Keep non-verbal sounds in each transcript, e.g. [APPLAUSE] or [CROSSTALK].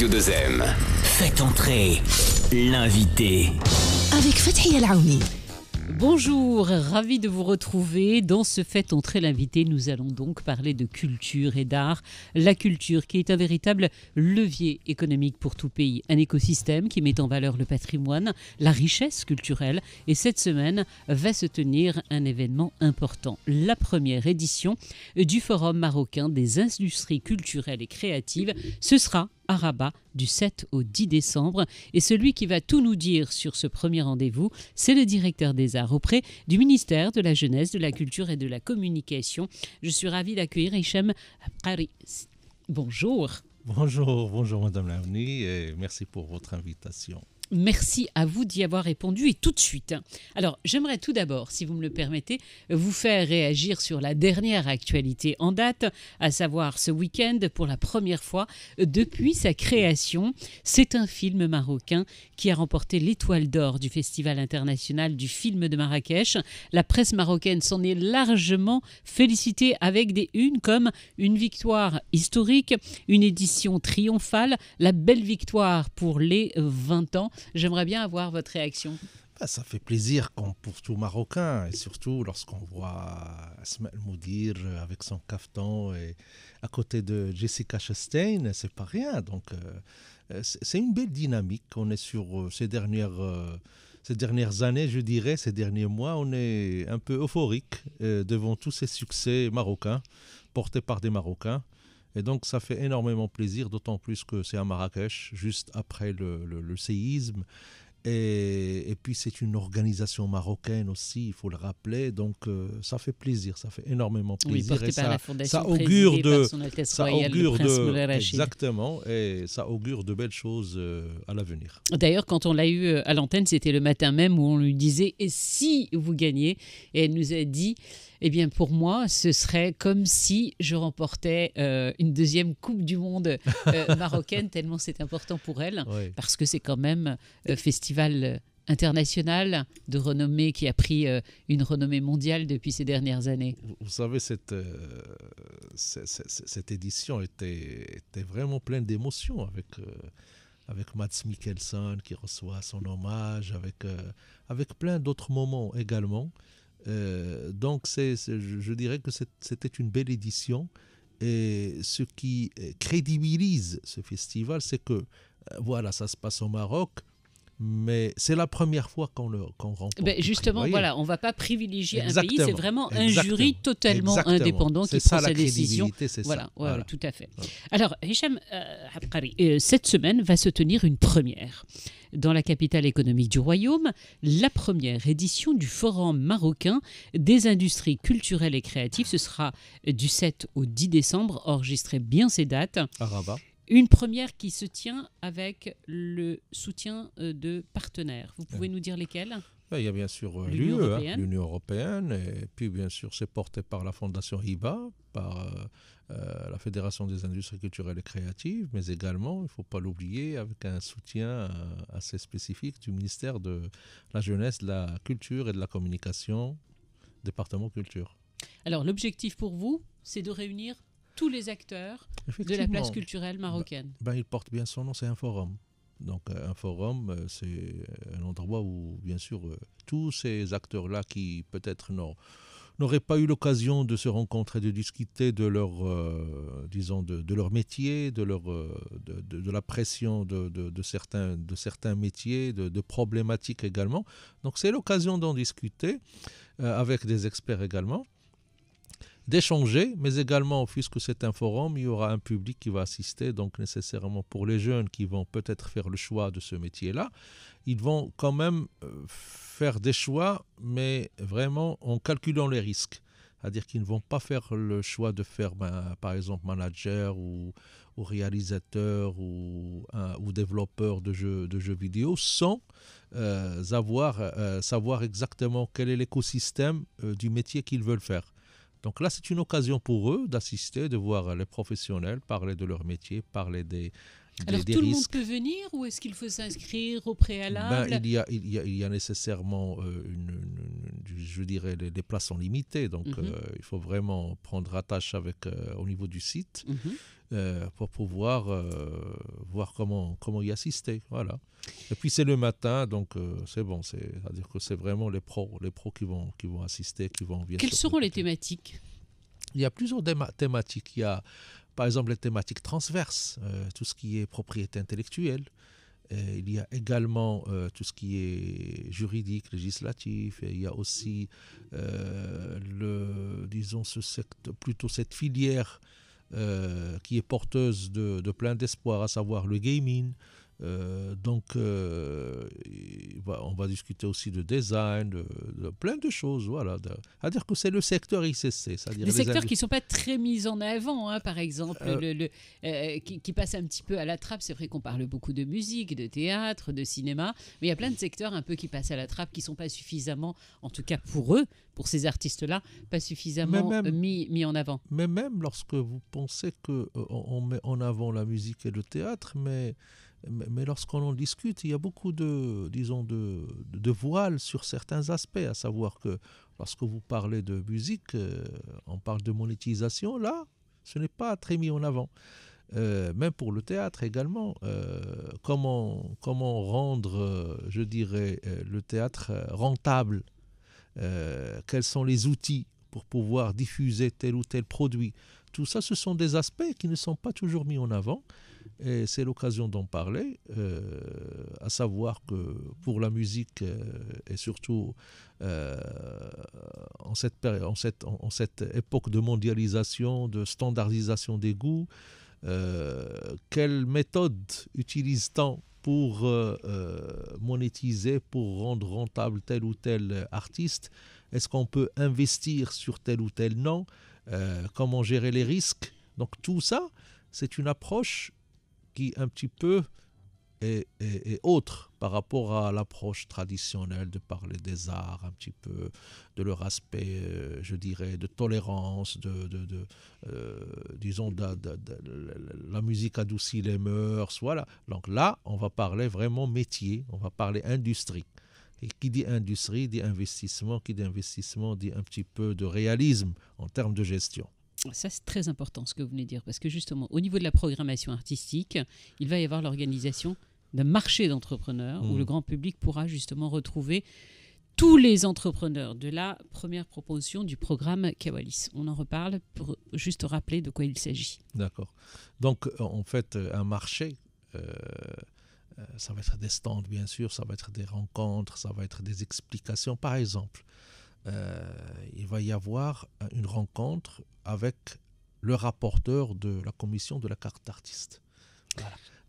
Radio 2 Faites entrer l'invité. Avec Fatih El Bonjour, ravi de vous retrouver. Dans ce fait entrer l'invité, nous allons donc parler de culture et d'art. La culture qui est un véritable levier économique pour tout pays, un écosystème qui met en valeur le patrimoine, la richesse culturelle. Et cette semaine va se tenir un événement important, la première édition du Forum marocain des industries culturelles et créatives. Ce sera ARABA, du 7 au 10 décembre. Et celui qui va tout nous dire sur ce premier rendez-vous, c'est le directeur des arts auprès du ministère de la Jeunesse, de la Culture et de la Communication. Je suis ravie d'accueillir Hichem Paris. Bonjour. Bonjour, bonjour Madame Lavni et merci pour votre invitation. Merci à vous d'y avoir répondu et tout de suite. Alors, j'aimerais tout d'abord, si vous me le permettez, vous faire réagir sur la dernière actualité en date, à savoir ce week-end, pour la première fois depuis sa création, c'est un film marocain qui a remporté l'étoile d'or du Festival international du film de Marrakech. La presse marocaine s'en est largement félicitée avec des unes comme une victoire historique, une édition triomphale, la belle victoire pour les 20 ans J'aimerais bien avoir votre réaction. Bah, ça fait plaisir comme pour tout Marocain, et surtout lorsqu'on voit Asma Moudir euh, avec son cafetan et à côté de Jessica Chastain, c'est pas rien. Donc, euh, euh, c'est une belle dynamique. On est sur ces dernières, ces dernières années, je dirais, ces derniers mois, on est un peu euphorique devant tous ces succès marocains portés par des Marocains. Et donc ça fait énormément plaisir, d'autant plus que c'est à Marrakech, juste après le, séisme. Et, puis c'est une organisation marocaine aussi, il faut le rappeler. Donc euh, ça fait plaisir, ça fait énormément plaisir. Oui, et ça, la fondation ça augure de, ça augure de exactement, et ça augure de belles choses euh, à l'avenir. D'ailleurs, quand on l'a eu euh, à l'antenne, c'était le matin même où on lui disait et si vous gagnez, et elle nous a dit eh bien pour moi, ce serait comme si je remportais euh, une deuxième Coupe du Monde euh, [LAUGHS] marocaine, tellement c'est important pour elle, parce que c'est quand même un euh, festival international de renommée qui a pris une renommée mondiale depuis ces dernières années. Vous savez, cette, cette, édition était, était vraiment pleine d'émotions avec avec Mats Mikkelsen qui reçoit son hommage, avec, avec plein d'autres moments également. Euh, donc, c'est, je, je, dirais que c'était une belle édition. Et ce qui euh, crédibilise ce festival, c'est que, euh, voilà, ça se passe au Maroc, mais c'est la première fois qu'on le ben, justement, voilà, on ne va pas privilégier un pays, c'est vraiment un jury totalement indépendant qui prend sa décision. Voilà, voilà, tout à fait. Alors, Hicham euh, euh, cette semaine va se tenir une première dans la capitale économique du Royaume, la première édition du Forum marocain des industries culturelles et créatives. Ce sera du 7 au 10 décembre. Enregistrez bien ces dates. À Rabat. Une première qui se tient avec le soutien euh, de partenaires. Vous pouvez nous dire lesquels il y a bien sûr euh, hein, l'Union européenne. et puis bien sûr c'est porté par la Fondation IBA, par euh, la Fédération des industries culturelles et créatives, mais également, il ne faut pas l'oublier, avec un soutien assez spécifique du ministère de la Jeunesse, de la Culture et de la Communication, département culture. Alors l'objectif pour vous, c'est de réunir tous les acteurs de la place culturelle marocaine. Ben, il porte bien son nom, c'est un forum. Donc euh, un forum, euh, c'est euh, un endroit où, bien sûr, tous ces acteurs-là qui peut-être n'auraient pas eu l'occasion de se rencontrer, de discuter de leur, disons, de, leur métier, de, leur, de, la pression de, certains, de certains métiers, de, problématiques également. Donc c'est l'occasion d'en discuter avec des experts également d'échanger, mais également, puisque c'est un forum, il y aura un public qui va assister, donc nécessairement pour les jeunes qui vont peut-être faire le choix de ce métier-là, ils vont quand même euh, faire des choix, mais vraiment en calculant les risques. C'est-à-dire qu'ils ne vont pas faire le choix de faire, ben, par exemple, manager ou, réalisateur ou, ou, développeur de jeux, de jeux vidéo sans euh, avoir, euh, savoir exactement quel est l'écosystème du métier qu'ils veulent faire. Donc là, c'est une occasion pour eux d'assister, de voir les professionnels parler de leur métier, parler des, des, Alors, tout le monde peut venir ou est-ce qu'il faut s'inscrire au préalable ben, il, y a, nécessairement, euh, une, je dirais, des places sont limitées. Donc, mhm. euh, il faut vraiment prendre attache avec, euh, au niveau du site. Mhm. Euh, pour pouvoir euh, voir comment, comment y assister. Voilà. Et puis c'est le matin, donc euh, c'est bon, c'est-à-dire que c'est vraiment les pros, les pros qui vont, qui vont assister, qui vont venir. Quelles seront les thématiques il y a plusieurs thématiques. Il y a, par exemple, les thématiques transverses, tout ce qui est propriété intellectuelle. il y a également tout ce qui est juridique, législatif. Et il y a aussi, le, disons, ce plutôt cette filière euh, qui est porteuse de, plein d'espoir, à savoir le gaming, euh, donc, euh, on va discuter aussi de design, de, plein de choses. Voilà, à dire que c'est le secteur ICC. Des les secteurs qui ne sont pas très mis en avant, hein, par exemple, euh, le, qui, passent un petit peu à la trappe. C'est vrai qu'on parle beaucoup de musique, de théâtre, de cinéma, mais il y a plein de secteurs un peu qui passent à la trappe, qui ne sont pas suffisamment, en tout cas pour eux, pour ces artistes-là, pas suffisamment mis, mis, en avant. Mais même lorsque vous pensez qu'on on met en avant la musique et le théâtre, mais mais lorsqu'on en discute, il y a beaucoup de, disons, voiles sur certains aspects, à savoir que lorsque vous parlez de musique, euh, on parle de monétisation, là, ce n'est pas très mis en avant. Euh, même pour le théâtre également, euh, comment, rendre, je dirais, le théâtre rentable Quels sont les outils pour pouvoir diffuser tel ou tel produit Tout ça, ce sont des aspects qui ne sont pas toujours mis en avant. Et c'est l'occasion d'en parler, euh, à savoir que pour la musique euh, et surtout euh, en, cette période, en, cette, en, cette époque de mondialisation, de standardisation des goûts, quelles méthodes utilise-t-on pour monétiser, pour rendre rentable tel ou tel artiste Est-ce qu'on peut investir sur tel ou tel nom Comment gérer les risques Donc tout ça, c'est une approche un petit peu et autre par rapport à l'approche traditionnelle de parler des arts, un petit peu de leur aspect, euh, je dirais, de tolérance, de, euh, disons, la musique adoucit les mœurs, voilà. Donc là, on va parler vraiment métier, on va parler industrie. Et qui dit industrie dit investissement, qui dit investissement dit un petit peu de réalisme en termes de gestion. Ça, c'est très important ce que vous venez de dire, parce que justement, au niveau de la programmation artistique, il va y avoir l'organisation d'un marché d'entrepreneurs où mmh. le grand public pourra justement retrouver tous les entrepreneurs de la première proposition du programme Kawalis. On en reparle pour juste rappeler de quoi il s'agit. D'accord. Donc, euh, en fait, euh, un marché, euh, ça va être des stands, bien sûr, ça va être des rencontres, ça va être des explications. Par exemple, euh, il va y avoir euh, une rencontre avec le rapporteur de la commission de la carte d'artiste.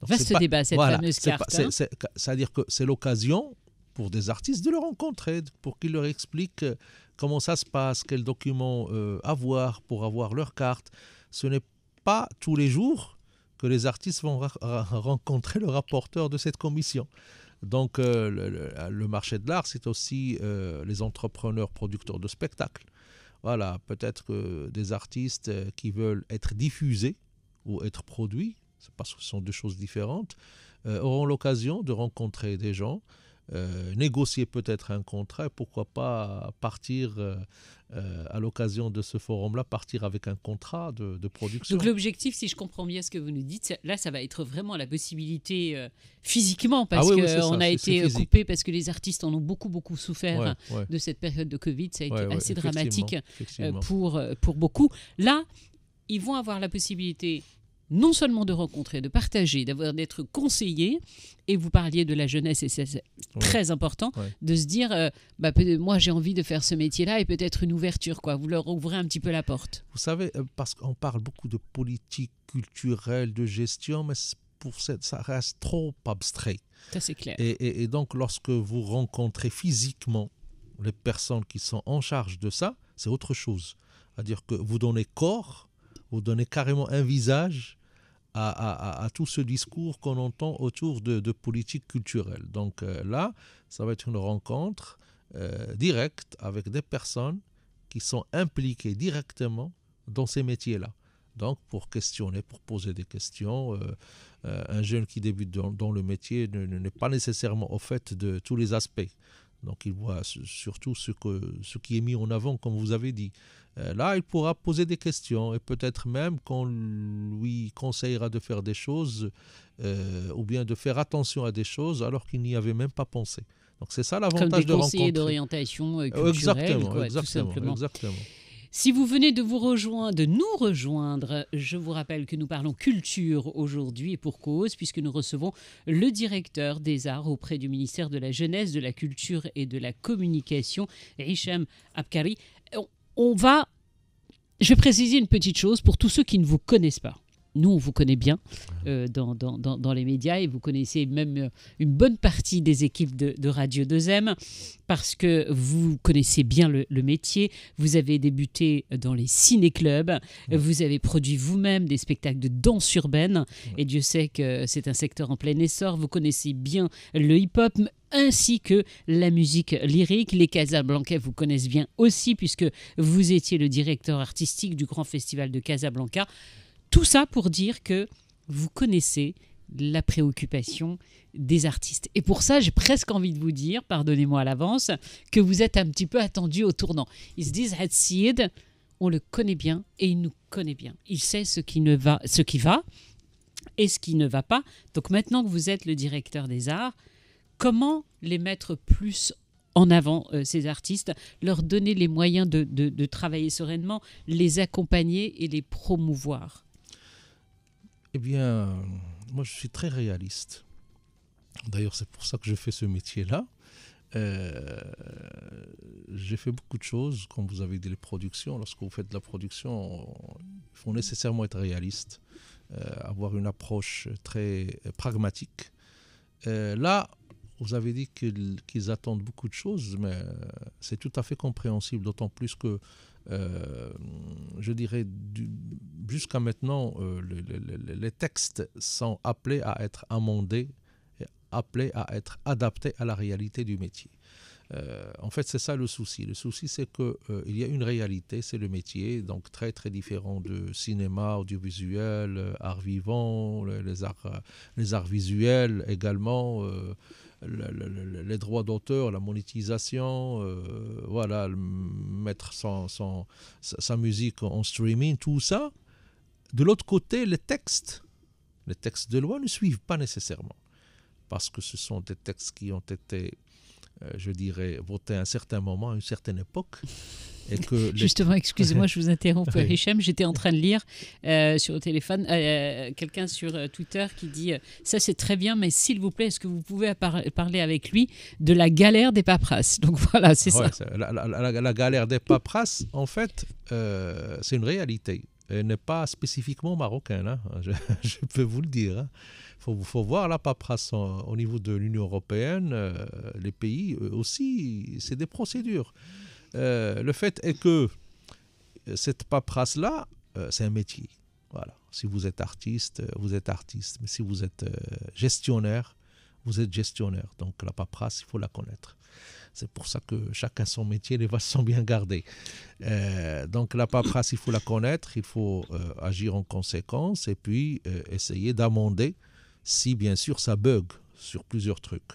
C'est-à-dire que c'est l'occasion pour des artistes de le rencontrer, pour qu'ils leur expliquent euh, comment ça se passe, quels documents avoir pour avoir leur carte. Ce n'est pas tous les jours que les artistes vont rencontrer le rapporteur de cette commission. Donc euh, le, marché de l'art, c'est aussi euh, les entrepreneurs producteurs de spectacles. Voilà, peut-être que des artistes euh, qui veulent être diffusés ou être produits, parce que ce sont deux choses différentes, auront l'occasion de rencontrer des gens euh, négocier peut-être un contrat, pourquoi pas partir euh, euh, à l'occasion de ce forum-là, partir avec un contrat de, production. Donc l'objectif, si je comprends bien ce que vous nous dites, là, ça va être vraiment la possibilité physiquement, parce ah qu'on a été coupé, parce que les artistes en ont beaucoup, beaucoup souffert de cette période de Covid, ça a été assez dramatique pour, pour beaucoup. Là, ils vont avoir la possibilité non seulement de rencontrer, de partager, d'avoir d'être conseillé. Et vous parliez de la jeunesse, et c'est très important de se dire, euh, bah, moi j'ai envie de faire ce métier-là, et peut-être une ouverture, quoi. Vous leur ouvrez un petit peu la porte. Vous savez, euh, parce qu'on parle beaucoup de politique culturelle, de gestion, mais pour ça, ça reste trop abstrait. Ça c'est clair. Et, et donc lorsque vous rencontrez physiquement les personnes qui sont en charge de ça, c'est autre chose. C'est-à-dire que vous donnez corps, vous donnez carrément un visage à, tout ce discours qu'on entend autour de, politique culturelle. Donc euh, là, ça va être une rencontre euh, directe avec des personnes qui sont impliquées directement dans ces métiers-là. Donc pour questionner, pour poser des questions, euh, un jeune qui débute dans, dans le métier n'est pas nécessairement au fait de tous les aspects. Donc il voit surtout ce, que, ce qui est mis en avant, comme vous avez dit. Euh, là, il pourra poser des questions et peut-être même qu'on lui conseillera de faire des choses euh, ou bien de faire attention à des choses alors qu'il n'y avait même pas pensé. Donc c'est ça l'avantage de rencontrer. Comme des d'orientation euh, culturelle, tout simplement. Exactement. Si vous venez de nous rejoindre, je vous rappelle que nous parlons culture aujourd'hui et pour cause, puisque nous recevons le directeur des arts auprès du ministère de la Jeunesse, de la Culture et de la Communication, Hicham Abkari. On va, je vais préciser une petite chose pour tous ceux qui ne vous connaissent pas nous, on vous connaît bien euh, dans, dans, dans, les médias et vous connaissez même euh, une bonne partie des équipes de, Radio 2M parce que vous connaissez bien le, métier. Vous avez débuté dans les ciné-clubs, vous avez produit vous-même des spectacles de danse urbaine et Dieu sait que c'est un secteur en plein essor. Vous connaissez bien le hip-hop, ainsi que la musique lyrique. Les Casablancais vous connaissent bien aussi puisque vous étiez le directeur artistique du Grand Festival de Casablanca. Tout ça pour dire que vous connaissez la préoccupation des artistes. Et pour ça, j'ai presque envie de vous dire, pardonnez-moi à l'avance, que vous êtes un petit peu attendu au tournant. Ils se disent, seed, on le connaît bien et il nous connaît bien. Il sait ce qui, ne va, ce qui va et ce qui ne va pas. Donc maintenant que vous êtes le directeur des arts, comment les mettre plus en avant euh, ces artistes, leur donner les moyens de travailler sereinement, les accompagner et les promouvoir eh bien, moi je suis très réaliste. D'ailleurs, c'est pour ça que je fais ce métier-là. Euh, j'ai fait beaucoup de choses, comme vous avez dit, les productions. Lorsque vous faites de la production, il faut nécessairement être réaliste, euh, avoir une approche très euh, pragmatique. là, vous avez dit qu'ils attendent beaucoup de choses, mais euh, c'est tout à fait compréhensible, d'autant plus que, euh, je dirais, jusqu'à maintenant, euh, les, textes sont appelés à être amendés, appelés à être adaptés à la réalité du métier. en fait, c'est ça le souci. Le souci, c'est qu'il il y a une réalité, c'est le métier, donc très très différent de cinéma, audiovisuel, art vivant, les, arts, les arts visuels également, les droits d'auteur, la monétisation, euh, voilà, mettre sa musique en streaming, tout ça. De l'autre côté, les textes, les textes de loi ne suivent pas nécessairement, parce que ce sont des textes qui ont été euh, je dirais, voter à un certain moment, à une certaine époque. [LAUGHS] Justement, excusez-moi, je vous interromps, [LAUGHS] oui. Hichem. J'étais en train de lire euh, sur le téléphone euh, quelqu'un sur Twitter qui dit Ça, c'est très bien, mais s'il vous plaît, est-ce que vous pouvez parler avec lui de la galère des paperasses Donc [LAUGHS] voilà, c'est ça. La, galère des paperasses, en fait, c'est une réalité. Elle n'est pas spécifiquement marocaine, hein, je, peux vous le dire. Hein faut, faut voir la paperasse au niveau de l'Union européenne. Euh, les pays aussi, c'est des procédures. Euh, le fait est que euh, cette paperasse-là, c'est un métier. Voilà. Si vous êtes artiste, vous êtes artiste. Mais si vous êtes gestionnaire, vous êtes gestionnaire. Donc la paperasse, il faut la connaître. C'est pour ça que chacun son métier, les vaches sont bien gardées. donc la paperasse, il faut la connaître, il faut agir en conséquence et puis essayer d'amender si bien sûr ça bug sur plusieurs trucs.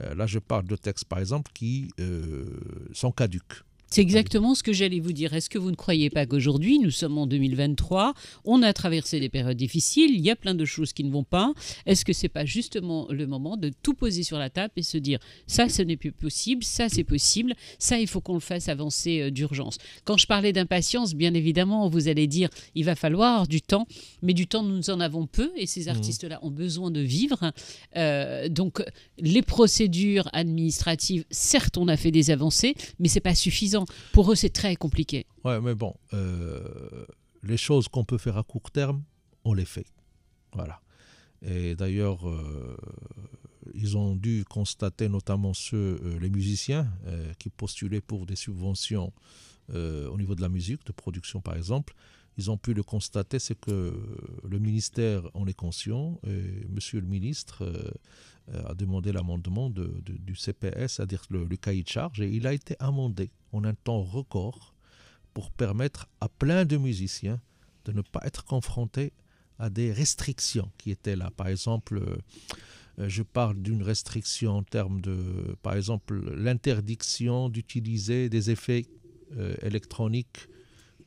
Euh, là, je parle de textes, par exemple, qui euh, sont caduques. C'est exactement ce que j'allais vous dire. Est-ce que vous ne croyez pas qu'aujourd'hui, nous sommes en 2023, on a traversé des périodes difficiles, il y a plein de choses qui ne vont pas. Est-ce que c'est pas justement le moment de tout poser sur la table et se dire ça, ce n'est plus possible, ça, c'est possible, ça, il faut qu'on le fasse avancer euh, d'urgence. Quand je parlais d'impatience, bien évidemment, vous allez dire il va falloir du temps, mais du temps, nous en avons peu et ces mmh. artistes-là ont besoin de vivre. Euh, donc, les procédures administratives, certes, on a fait des avancées, mais c'est pas suffisant. Pour eux, c'est très compliqué. Oui, mais bon, euh, les choses qu'on peut faire à court terme, on les fait. Voilà. Et d'ailleurs, euh, ils ont dû constater, notamment ceux, euh, les musiciens, qui postulaient pour des subventions au niveau de la musique, de production par exemple, ils ont pu le constater, c'est que le ministère en est conscient. Et Monsieur le ministre euh, a demandé l'amendement du CPS, c'est-à-dire le, cahier de charge, et il a été amendé en un temps record pour permettre à plein de musiciens de ne pas être confrontés à des restrictions qui étaient là. Par exemple, euh, je parle d'une restriction en termes de, par exemple, l'interdiction d'utiliser des effets euh, électroniques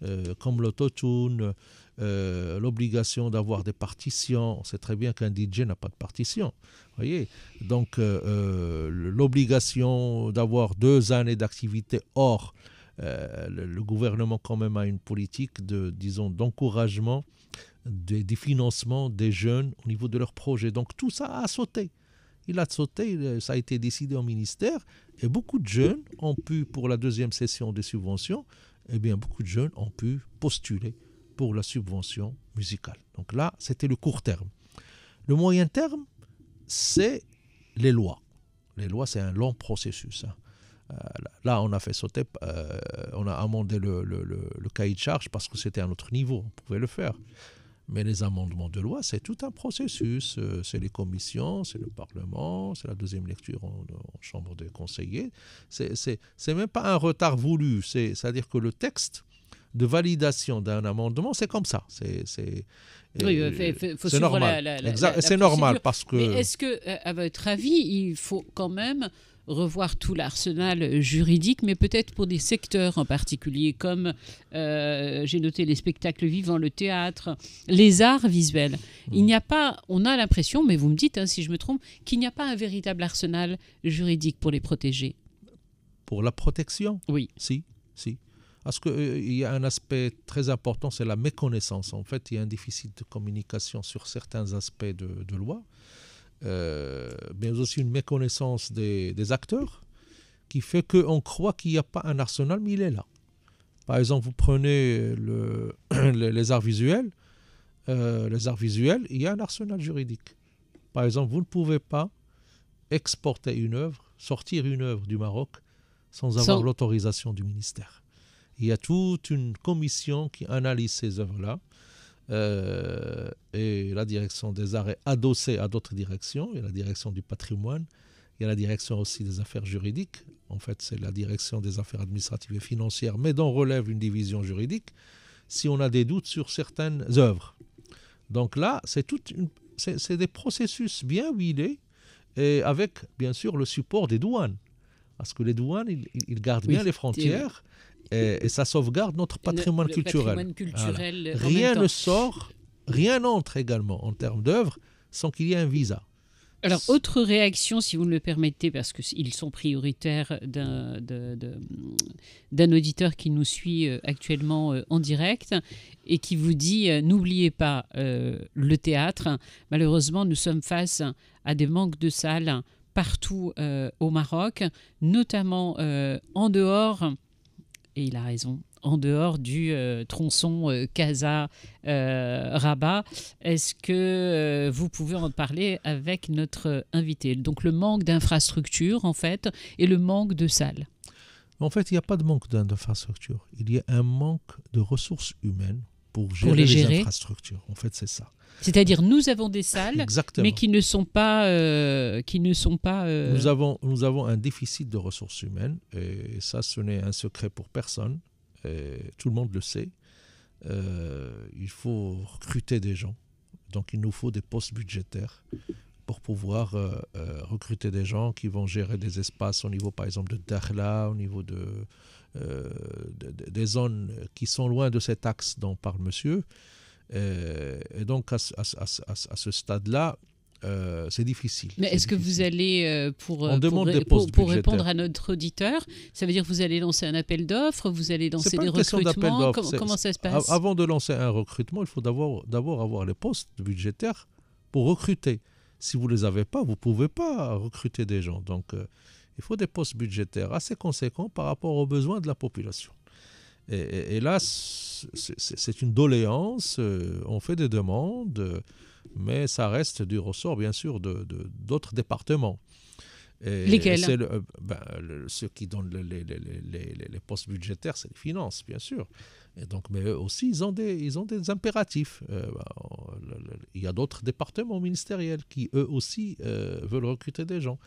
euh, comme l'autotune, euh, l'obligation d'avoir des partitions. On sait très bien qu'un DJ n'a pas de partition. Voyez Donc euh, l'obligation d'avoir deux années d'activité hors le, gouvernement quand même a une politique de disons d'encouragement des, des, financements des jeunes au niveau de leurs projets. Donc tout ça a sauté. Il a sauté, ça a été décidé au ministère et beaucoup de jeunes ont pu pour la deuxième session des subventions eh bien, beaucoup de jeunes ont pu postuler pour la subvention musicale. Donc là, c'était le court terme. Le moyen terme, c'est les lois. Les lois, c'est un long processus. Hein. Euh, là, on a fait sauter, euh, on a amendé le, cahier de charge parce que c'était un autre niveau, on pouvait le faire. Mais les amendements de loi, c'est tout un processus. Euh, c'est les commissions, c'est le Parlement, c'est la deuxième lecture en, Chambre des conseillers. C'est même pas un retard voulu. C'est-à-dire que le texte de validation d'un amendement, c'est comme ça. C'est normal. C'est normal parce que. Est-ce que, à votre avis, il faut quand même revoir tout l'arsenal juridique, mais peut-être pour des secteurs en particulier, comme euh, j'ai noté les spectacles vivants, le théâtre, les arts visuels. Il mm. n'y a pas, on a l'impression, mais vous me dites hein, si je me trompe, qu'il n'y a pas un véritable arsenal juridique pour les protéger. Pour la protection Oui. Si, si. Parce qu'il euh, y a un aspect très important, c'est la méconnaissance. En fait, il y a un déficit de communication sur certains aspects de, de loi. Euh, mais aussi une méconnaissance des, acteurs qui fait qu'on croit qu'il n'y a pas un arsenal, mais il est là. Par exemple, vous prenez euh, le, [CLEARS THROAT] les arts visuels. Euh, les arts visuels, il y a un arsenal juridique. Par exemple, vous ne pouvez pas exporter une œuvre, sortir une œuvre du Maroc sans avoir l'autorisation du ministère. Il y a toute une commission qui analyse ces œuvres-là euh, et la direction des arrêts est adossée à d'autres directions. Il y a la direction du patrimoine, il y a la direction aussi des affaires juridiques. En fait, c'est la direction des affaires administratives et financières, mais dont relève une division juridique si on a des doutes sur certaines œuvres. Donc là, c'est c'est des processus bien huilés et avec bien sûr le support des douanes, parce que les douanes ils, gardent bien les frontières et, ça sauvegarde notre patrimoine culturel. Rien ne sort, rien n'entre également en termes d'œuvres sans qu'il y ait un visa. Alors, autre réaction, si vous me le permettez, parce qu'ils sont prioritaires d'un auditeur qui nous suit euh, actuellement euh, en direct et qui vous dit, euh, n'oubliez pas le théâtre. Malheureusement, nous sommes face à des manques de salles partout au Maroc, notamment en dehors et il a raison, en dehors du euh, tronçon euh, Casa-Rabat. Euh, est-ce que vous pouvez en parler avec notre invité Donc le manque d'infrastructures, en fait, et le manque de salles. En fait, il n'y a pas de manque d'infrastructures. Il y a un manque de ressources humaines pour les, gérer. infrastructures. En fait, c'est ça. C'est-à-dire, nous avons des salles, mais qui ne sont pas. Euh, qui ne sont pas euh, nous, avons, nous avons un déficit de ressources humaines, et ça, ce n'est un secret pour personne. tout le monde le sait. Euh, il faut recruter des gens. Donc, il nous faut des postes budgétaires pour pouvoir recruter des gens qui vont gérer des espaces au niveau, par exemple, de Dakhla, au niveau de euh, des, zones qui sont loin de cet axe dont parle monsieur. Euh, et donc, à, ce stade-là, euh, c'est difficile. Mais est-ce que vous allez, pour, pour, répondre à notre auditeur, ça veut dire que vous allez lancer un appel d'offres, vous allez lancer des recrutements Comment ça se passe Avant de lancer un recrutement, il faut d'abord avoir les postes budgétaires pour recruter. Si vous ne les avez pas, vous ne pouvez pas recruter des gens. Donc, il faut des postes budgétaires assez conséquents par rapport aux besoins de la population. Et, là, c'est une doléance, euh, on fait des demandes, euh, mais ça reste du ressort, bien sûr, d'autres de, d'autres départements. Lesquels euh, ben, Ceux qui donnent les, postes budgétaires, c'est les finances, bien sûr. Et donc, mais eux aussi, ils ont des, ils ont des impératifs. Ben, il y a d'autres départements ministériels qui, eux aussi, veulent recruter des gens.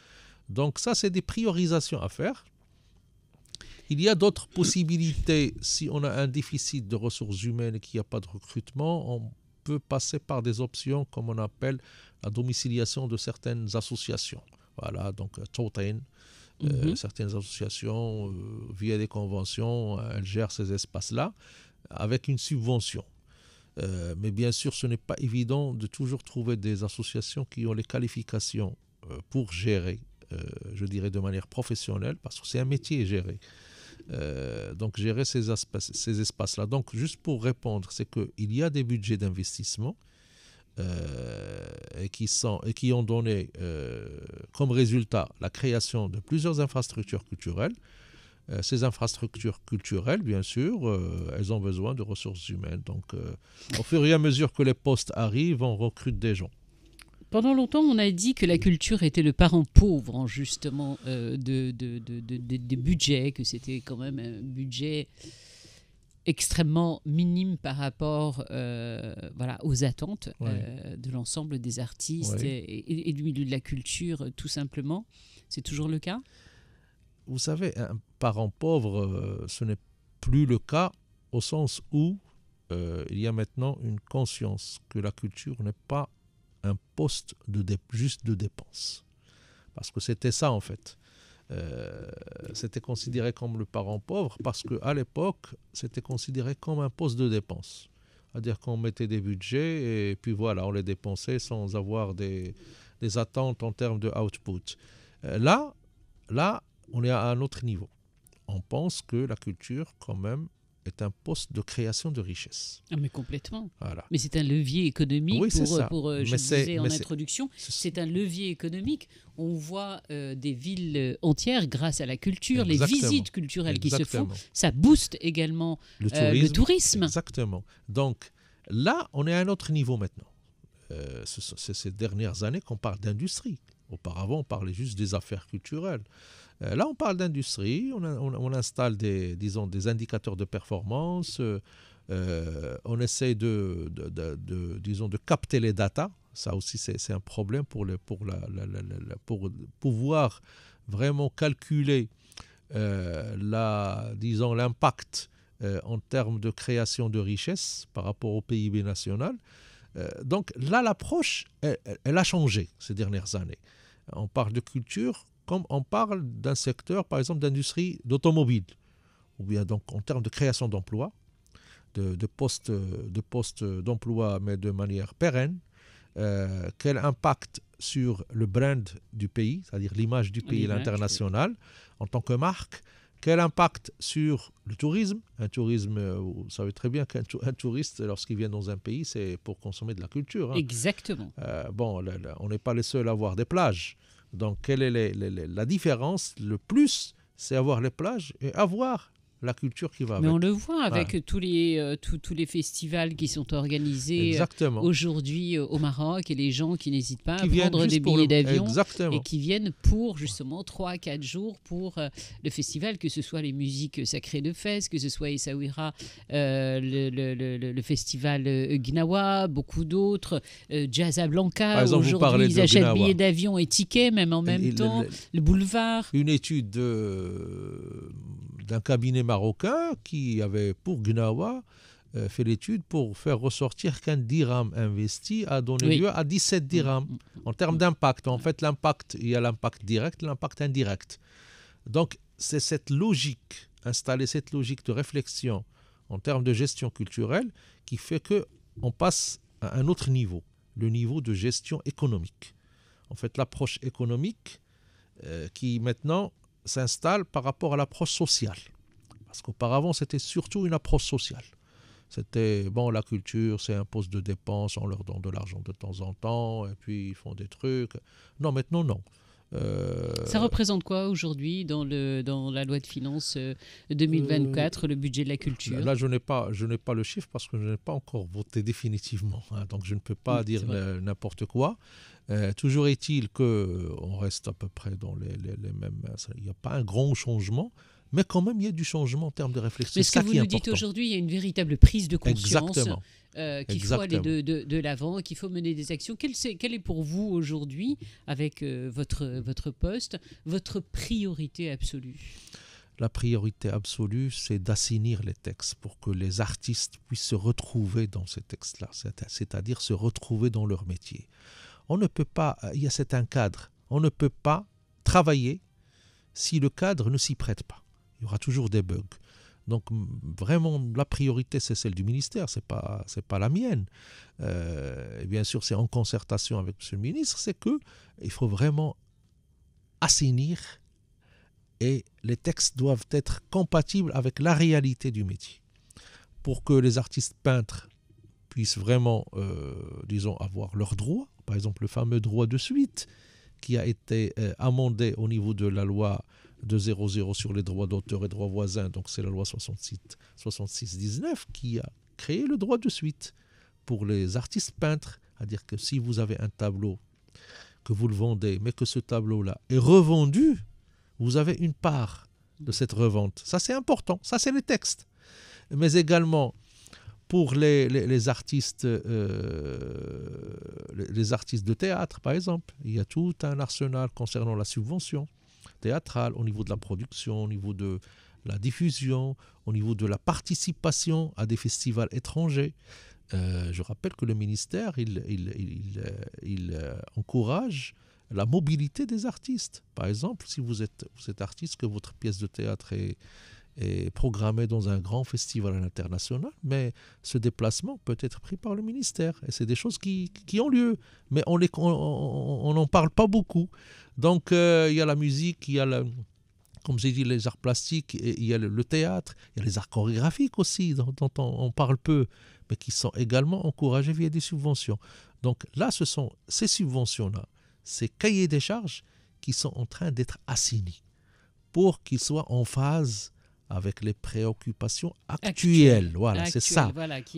Donc ça, c'est des priorisations à faire. Il y a d'autres possibilités. Si on a un déficit de ressources humaines et qu'il n'y a pas de recrutement, on peut passer par des options comme on appelle la domiciliation de certaines associations. Voilà, donc euh, Toten, euh, mhm. certaines associations, euh, via des conventions, elles gèrent ces espaces-là avec une subvention. mais bien sûr, ce n'est pas évident de toujours trouver des associations qui ont les qualifications pour gérer euh, je dirais, de manière professionnelle, parce que c'est un métier géré. Euh, donc gérer ces, espaces, ces espaces-là. Donc juste pour répondre, c'est qu'il y a des budgets d'investissement euh, et qui, sont, et qui ont donné comme résultat la création de plusieurs infrastructures culturelles. Ces infrastructures culturelles, bien sûr, elles ont besoin de ressources humaines. Donc, au fur et à mesure que les postes arrivent, on recrute des gens. Pendant longtemps, on a dit que la culture était le parent pauvre, hein, justement, euh, de, des budgets, que c'était quand même un budget extrêmement minime par rapport euh, voilà, aux attentes euh, de l'ensemble des artistes et, du milieu de la culture, tout simplement. C'est toujours le cas Vous savez, un parent pauvre, ce n'est plus le cas au sens où il y a maintenant une conscience que la culture n'est pas un poste de dé, juste de dépense. Parce que c'était ça en fait. Euh, c'était considéré comme le parent pauvre parce qu'à l'époque, c'était considéré comme un poste de dépense. C'est-à-dire qu'on mettait des budgets et puis voilà, on les dépensait sans avoir des, des attentes en termes de output. Euh, là, là, on est à un autre niveau. On pense que la culture, quand même, est un poste de création de richesse. Ah, mais complètement. Mais c'est un levier économique oui, pour, euh, ça. pour, euh, en introduction, c'est un levier économique. On voit euh, des villes entières grâce à la culture, les visites culturelles qui se font, ça booste également le tourisme. Exactement. Donc là, on est à un autre niveau maintenant. c'est ces dernières années qu'on parle d'industrie. Auparavant, on parlait juste des affaires culturelles. Euh, là, on parle d'industrie, on, installe des, disons, des indicateurs de performance, euh, euh, on essaie de, disons, de capter les datas. Ça aussi, c'est un problème pour, pour, la, pour pouvoir vraiment calculer la, disons, l'impact en termes de création de richesses par rapport au PIB national. Euh, donc là, l'approche, elle, a changé ces dernières années. On parle de culture comme on parle d'un secteur, par exemple, d'industrie d'automobile, ou bien donc en termes de création d'emplois, de, postes, de postes d'emploi, mais de manière pérenne. Euh, quel impact sur le brand du pays, c'est-à-dire l'image du pays et l'international, en tant que marque quel impact sur le tourisme Un tourisme, euh, vous savez très bien qu'un touriste, lorsqu'il vient dans un pays, c'est pour consommer de la culture. Hein. Exactement. Euh, bon, on n'est pas les seuls à avoir des plages. Donc, quelle est la différence Le plus, c'est avoir les plages et avoir la culture qui va avec. Mais on le voit avec tous, les, euh, tous les festivals qui sont organisés euh, aujourd'hui euh, au Maroc et les gens qui n'hésitent pas à prendre des billets d'avion et qui viennent pour justement 3-4 jours pour le festival, que ce soit les musiques sacrées de Fès, que ce soit Essaouira, le, le, festival Gnawa, beaucoup d'autres, Jazzablanca, aujourd'hui ils achètent billets d'avion et tickets même en même temps, le boulevard. Une étude de d'un cabinet marocain qui avait pour Gnawa euh, fait l'étude pour faire ressortir qu'un dirham investi a donné lieu à 17 dirhams en termes d'impact. En fait, l'impact, il y a l'impact direct, l'impact indirect. Donc, c'est cette logique, installer cette logique de réflexion en termes de gestion culturelle qui fait que on passe à un autre niveau, le niveau de gestion économique. En fait, l'approche économique euh, qui maintenant s'installe par rapport à l'approche sociale. Parce qu'auparavant, c'était surtout une approche sociale. C'était, bon, la culture, c'est un poste de dépense, on leur donne de l'argent de temps en temps, et puis ils font des trucs. Non, maintenant, non. Euh, ça représente quoi aujourd'hui dans, le, dans la loi de finances 2024, euh, euh, le budget de la culture Là, je n'ai pas, je pas le chiffre parce que je n'ai pas encore voté définitivement. Hein, donc, je ne peux pas dire n'importe quoi. toujours est-il qu'on reste à peu près dans les, les, mêmes. Il n'y a pas un grand changement. Mais quand même, il y a du changement en termes de réflexion. Mais ce que vous nous dites aujourd'hui, il y a une véritable prise de conscience Exactement. Euh, qu'il faut aller de, l'avant, qu'il faut mener des actions. Quelle, est, pour vous aujourd'hui, avec euh, votre, votre poste, votre priorité absolue la priorité absolue, c'est d'assainir les textes pour que les artistes puissent se retrouver dans ces textes-là, c'est-à-dire se retrouver dans leur métier. On ne peut pas, il y a c'est un cadre, on ne peut pas travailler si le cadre ne s'y prête pas. Il y aura toujours des bugs. Donc vraiment, la priorité, c'est celle du ministère, ce n'est pas, pas la mienne. Euh, et bien sûr, c'est en concertation avec M. le ministre, c'est qu'il faut vraiment assainir et les textes doivent être compatibles avec la réalité du métier. Pour que les artistes peintres puissent vraiment, euh, disons, avoir leurs droits, par exemple le fameux droit de suite qui a été euh, amendé au niveau de la loi 2.0.0 sur les droits d'auteur et droits voisins. Donc c'est la loi 66-19 qui a créé le droit de suite pour les artistes peintres. C'est-à-dire que si vous avez un tableau que vous le vendez, mais que ce tableau-là est revendu, vous avez une part de cette revente. Ça, c'est important. Ça, c'est les textes. Mais également, pour les, artistes, euh, les, artistes de théâtre, par exemple, il y a tout un arsenal concernant la subvention théâtral au niveau de la production, au niveau de la diffusion, au niveau de la participation à des festivals étrangers. Euh, je rappelle que le ministère, il, il, euh, euh, encourage la mobilité des artistes. Par exemple, si vous êtes, vous êtes artiste, que votre pièce de théâtre est, est programmé dans un grand festival international, mais ce déplacement peut être pris par le ministère. Et c'est des choses qui, qui, ont lieu, mais on n'en parle pas beaucoup. Donc euh, il y a la musique, il y a comme j'ai dit, les arts plastiques, il y a le, théâtre, il y a les arts chorégraphiques aussi, dont, on, on, parle peu, mais qui sont également encouragés via des subventions. Donc là, ce sont ces subventions-là, ces cahiers des charges qui sont en train d'être assignés pour qu'ils soient en phase avec les préoccupations actuelles. Voilà, c'est ça.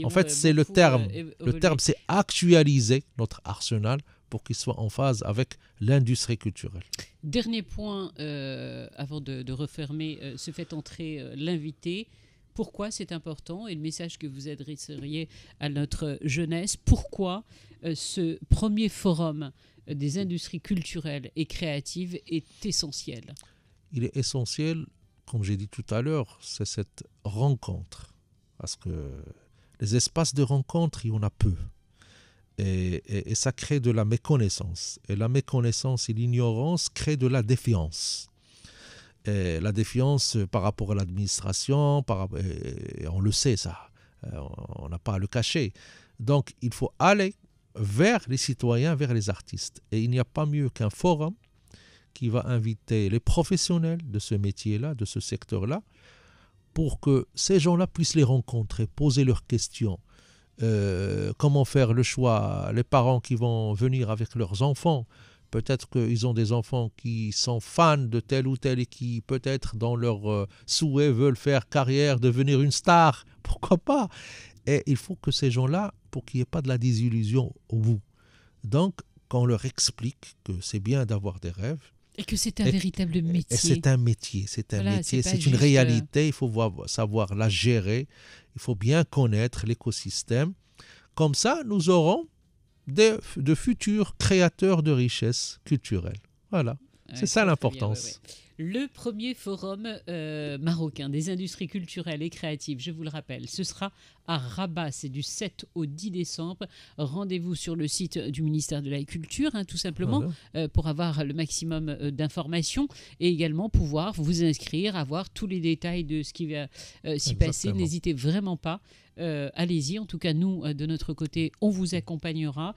en fait, euh, c'est le terme. Euh, le terme, c'est actualiser notre arsenal pour qu'il soit en phase avec l'industrie culturelle. Dernier point, euh, avant de, refermer, ce se fait entrer l'invité. Pourquoi c'est important et le message que vous adresseriez à notre jeunesse Pourquoi ce premier forum des industries culturelles et créatives est essentiel Il est essentiel comme j'ai dit tout à l'heure, c'est cette rencontre. Parce que les espaces de rencontre, il y en a peu. Et, ça crée de la méconnaissance. Et la méconnaissance et l'ignorance créent de la défiance. Et la défiance euh, par rapport à l'administration, par, on le sait ça, euh, on n'a pas à le cacher. Donc il faut aller vers les citoyens, vers les artistes. Et il n'y a pas mieux qu'un forum qui va inviter les professionnels de ce métier-là, de ce secteur-là, pour que ces gens-là puissent les rencontrer, poser leurs questions. Euh, comment faire le choix Les parents qui vont venir avec leurs enfants, peut-être qu'ils ont des enfants qui sont fans de tel ou tel et qui peut-être dans leur euh, souhait veulent faire carrière, devenir une star, [LAUGHS] pourquoi pas Et il faut que ces gens-là, pour qu'il n'y ait pas de la désillusion au bout. Donc, quand on leur explique que c'est bien d'avoir des rêves, et que c'est un véritable métier. C'est un métier, c'est un métier, c'est une réalité. Il faut savoir la gérer. Il faut bien connaître l'écosystème. Comme ça, nous aurons de futurs créateurs de richesses culturelles. Voilà, c'est ça l'importance le premier forum euh, marocain des industries culturelles et créatives, je vous le rappelle. Ce sera à Rabat, c'est du 7 au 10 décembre. Rendez-vous sur le site du ministère de la Culture, hein, tout simplement, euh, pour avoir le maximum euh, d'informations et également pouvoir vous inscrire, avoir tous les détails de ce qui va s'y passer. N'hésitez vraiment pas. Euh, allez-y. En tout cas, nous, euh, de notre côté, on vous accompagnera.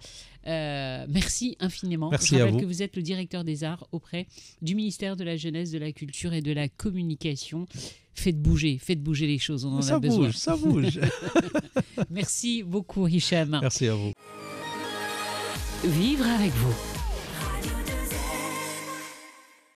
Euh, merci infiniment. Je rappelle que vous êtes le directeur des arts auprès du ministère de la Jeunesse, de la Culture et de la Communication. Faites bouger, faites bouger les choses, on en a besoin. Bouge, ça bouge. [LAUGHS] merci beaucoup, Hicham. Merci à vous. Vivre avec vous.